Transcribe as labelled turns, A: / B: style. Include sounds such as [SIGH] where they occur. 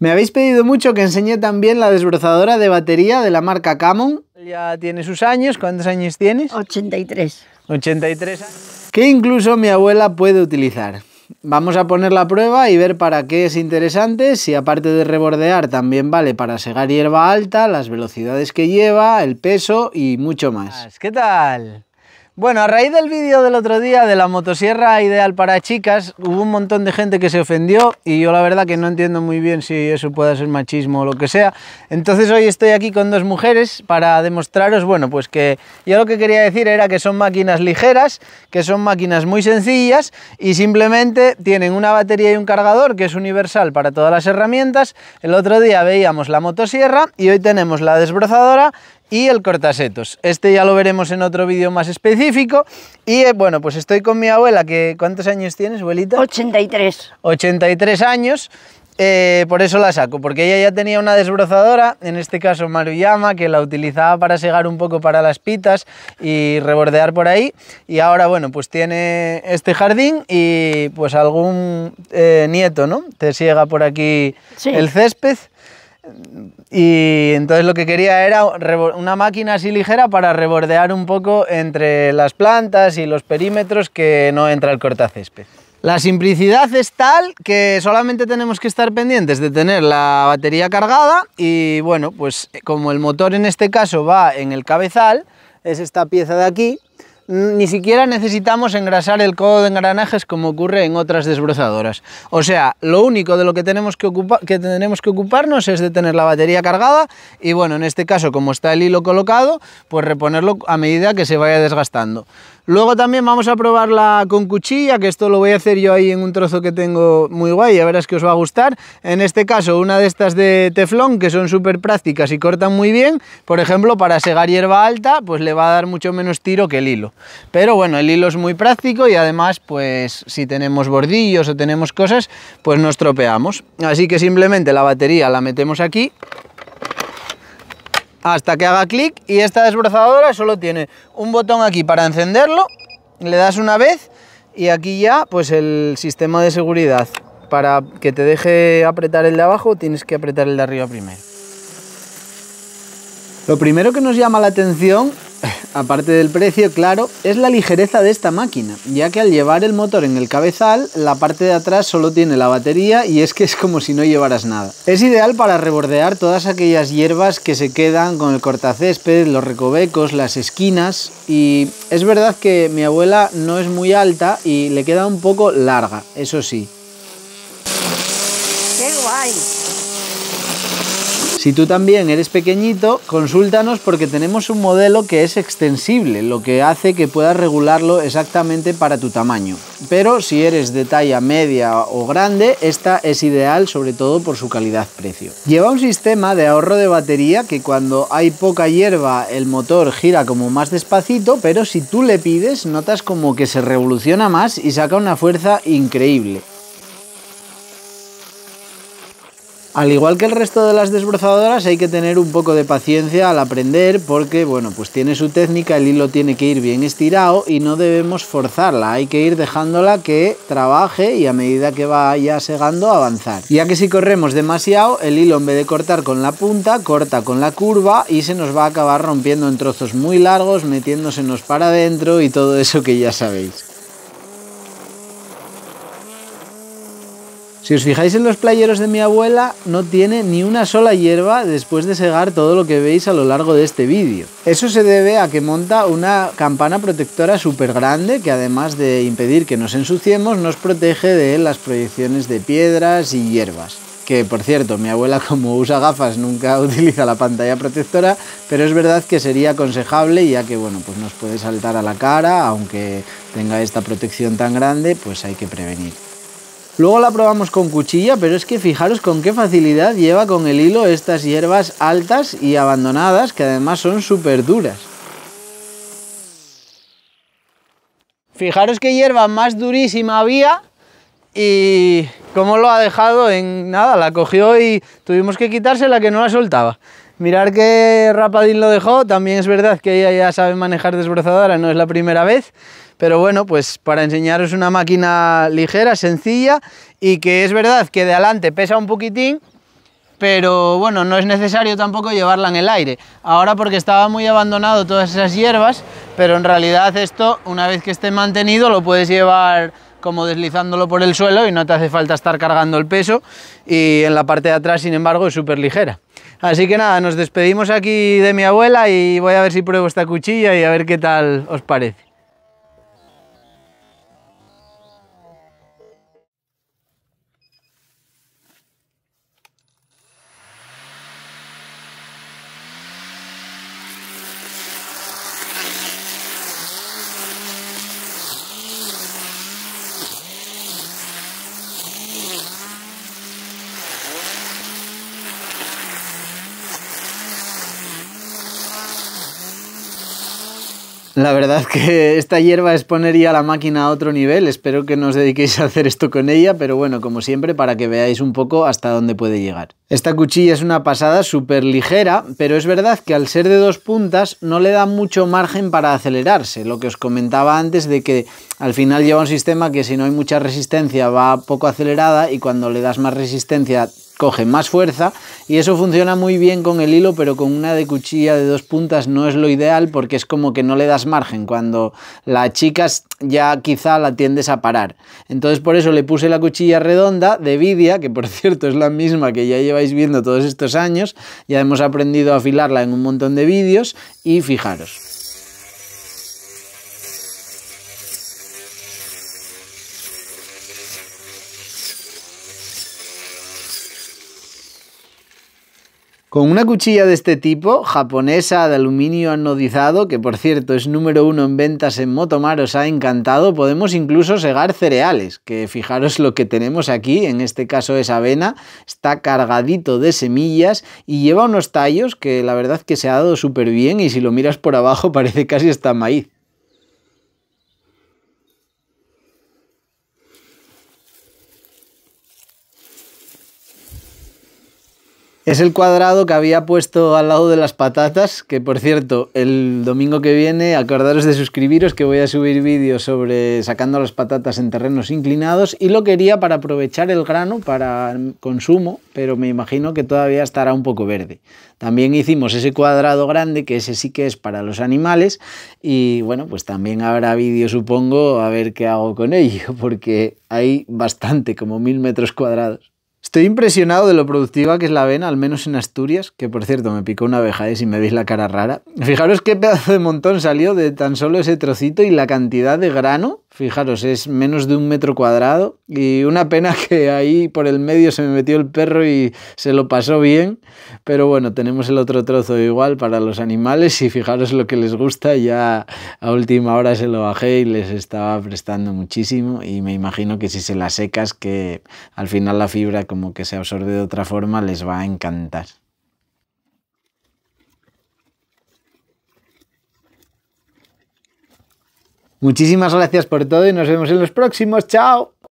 A: Me habéis pedido mucho que enseñe también la desbrozadora de batería de la marca Camon. Ya tiene sus años, ¿cuántos años tienes? 83. 83 años. Que incluso mi abuela puede utilizar. Vamos a poner la prueba y ver para qué es interesante, si aparte de rebordear también vale para segar hierba alta, las velocidades que lleva, el peso y mucho más. ¿Qué tal? Bueno, a raíz del vídeo del otro día de la motosierra ideal para chicas, hubo un montón de gente que se ofendió y yo la verdad que no entiendo muy bien si eso puede ser machismo o lo que sea. Entonces hoy estoy aquí con dos mujeres para demostraros, bueno, pues que yo lo que quería decir era que son máquinas ligeras, que son máquinas muy sencillas y simplemente tienen una batería y un cargador que es universal para todas las herramientas. El otro día veíamos la motosierra y hoy tenemos la desbrozadora y el cortasetos. Este ya lo veremos en otro vídeo más específico. Y eh, bueno, pues estoy con mi abuela, que ¿cuántos años tienes, abuelita? 83. 83 años. Eh, por eso la saco, porque ella ya tenía una desbrozadora, en este caso Maruyama, que la utilizaba para segar un poco para las pitas y rebordear por ahí. Y ahora, bueno, pues tiene este jardín y pues algún eh, nieto, ¿no? Te siega por aquí el césped. Y entonces lo que quería era una máquina así ligera para rebordear un poco entre las plantas y los perímetros que no entra el cortacésped. La simplicidad es tal que solamente tenemos que estar pendientes de tener la batería cargada y bueno, pues eh, como el motor en este caso va en el cabezal, es esta pieza de aquí, ni siquiera necesitamos engrasar el codo de engranajes como ocurre en otras desbrozadoras. O sea, lo único de lo que tenemos que, que ocuparnos es de tener la batería cargada y bueno, en este caso como está el hilo colocado, pues reponerlo a medida que se vaya desgastando. Luego también vamos a probarla con cuchilla, que esto lo voy a hacer yo ahí en un trozo que tengo muy guay, ya verás que os va a gustar. En este caso, una de estas de teflón, que son súper prácticas y cortan muy bien, por ejemplo, para segar hierba alta, pues le va a dar mucho menos tiro que el hilo. Pero bueno, el hilo es muy práctico y además, pues si tenemos bordillos o tenemos cosas, pues nos tropeamos. Así que simplemente la batería la metemos aquí hasta que haga clic y esta desbrozadora solo tiene un botón aquí para encenderlo, le das una vez y aquí ya pues el sistema de seguridad para que te deje apretar el de abajo tienes que apretar el de arriba primero. Lo primero que nos llama la atención [LAUGHS] Aparte del precio, claro, es la ligereza de esta máquina, ya que al llevar el motor en el cabezal, la parte de atrás solo tiene la batería y es que es como si no llevaras nada. Es ideal para rebordear todas aquellas hierbas que se quedan con el cortacésped, los recovecos, las esquinas y es verdad que mi abuela no es muy alta y le queda un poco larga, eso sí. ¡Qué guay! Si tú también eres pequeñito, consúltanos porque tenemos un modelo que es extensible, lo que hace que puedas regularlo exactamente para tu tamaño. Pero si eres de talla media o grande, esta es ideal sobre todo por su calidad-precio. Lleva un sistema de ahorro de batería que cuando hay poca hierba el motor gira como más despacito, pero si tú le pides notas como que se revoluciona más y saca una fuerza increíble. Al igual que el resto de las desbrozadoras hay que tener un poco de paciencia al aprender porque bueno pues tiene su técnica, el hilo tiene que ir bien estirado y no debemos forzarla, hay que ir dejándola que trabaje y a medida que vaya segando avanzar. Ya que si corremos demasiado el hilo en vez de cortar con la punta corta con la curva y se nos va a acabar rompiendo en trozos muy largos metiéndosenos para adentro y todo eso que ya sabéis. Si os fijáis en los playeros de mi abuela, no tiene ni una sola hierba después de segar todo lo que veis a lo largo de este vídeo. Eso se debe a que monta una campana protectora súper grande que además de impedir que nos ensuciemos, nos protege de las proyecciones de piedras y hierbas. Que por cierto, mi abuela [LAUGHS] como usa gafas nunca [LAUGHS] utiliza la pantalla protectora, pero es verdad que sería aconsejable ya que bueno, pues nos puede saltar a la cara, aunque tenga esta protección tan grande, pues hay que prevenir. Luego la probamos con cuchilla, pero es que fijaros con qué facilidad lleva con el hilo estas hierbas altas y abandonadas, que además son súper duras. Fijaros qué hierba más durísima había y cómo lo ha dejado en nada, la cogió y tuvimos que quitársela que no la soltaba. Mirar que Rapadín lo dejó, también es verdad que ella ya sabe manejar desbrozadora, no es la primera vez, pero bueno, pues para enseñaros una máquina ligera, sencilla, y que es verdad que de adelante pesa un poquitín, pero bueno, no es necesario tampoco llevarla en el aire. Ahora porque estaba muy abandonado todas esas hierbas, pero en realidad esto, una vez que esté mantenido, lo puedes llevar como deslizándolo por el suelo y no te hace falta estar cargando el peso y en la parte de atrás sin embargo es súper ligera. Así que nada, nos despedimos aquí de mi abuela y voy a ver si pruebo esta cuchilla y a ver qué tal os parece. La verdad que esta hierba es poner ya la máquina a otro nivel. Espero que no os dediquéis a hacer esto con ella, pero bueno, como siempre, para que veáis un poco hasta dónde puede llegar. Esta cuchilla es una pasada súper ligera, pero es verdad que al ser de dos puntas no le da mucho margen para acelerarse. Lo que os comentaba antes de que al final lleva un sistema que si no hay mucha resistencia va poco acelerada y cuando le das más resistencia coge más fuerza y eso funciona muy bien con el hilo, pero con una de cuchilla de dos puntas no es lo ideal porque es como que no le das margen cuando la chicas ya quizá la tiendes a parar. Entonces por eso le puse la cuchilla redonda de Vidia, que por [LAUGHS] cierto es la misma que ya lleváis viendo todos estos años, ya hemos aprendido a afilarla en un montón de vídeos y fijaros. Con una cuchilla de este tipo, japonesa de aluminio anodizado, que por cierto es número uno en ventas en Motomar, os ha encantado, podemos incluso segar cereales, que fijaros lo que tenemos aquí, en este caso es avena, está cargadito de semillas y lleva unos tallos que la verdad que se ha dado súper bien y si lo miras por abajo [LAUGHS] parece casi hasta maíz. Es el cuadrado que había puesto al lado de las patatas, que por cierto, el domingo que viene, acordaros de suscribiros, que voy a subir vídeos sobre sacando las patatas en terrenos inclinados, y lo quería para aprovechar el grano para consumo, pero me imagino que todavía estará un poco verde. También hicimos ese cuadrado grande, que ese sí que es para los animales, y bueno, pues también habrá vídeo, supongo, a ver qué hago con ello, [LAUGHS] porque hay bastante, como mil metros cuadrados. Estoy impresionado de lo productiva que es la avena, al menos en Asturias, que por cierto me picó una abeja, y ¿eh? si me veis la cara rara. Fijaros qué pedazo de montón salió de tan solo ese trocito y la cantidad de grano Fijaros, es menos de un metro cuadrado y una pena [LAUGHS] que ahí por el medio se me metió el perro y se lo pasó bien, pero bueno, tenemos el otro trozo igual para los animales y fijaros lo que les gusta, ya a última hora se lo bajé y les estaba prestando muchísimo y me imagino que si se la secas que al final la fibra como que se absorbe de otra forma les va a encantar. Muchísimas gracias por todo y nos vemos en los próximos. ¡Chao!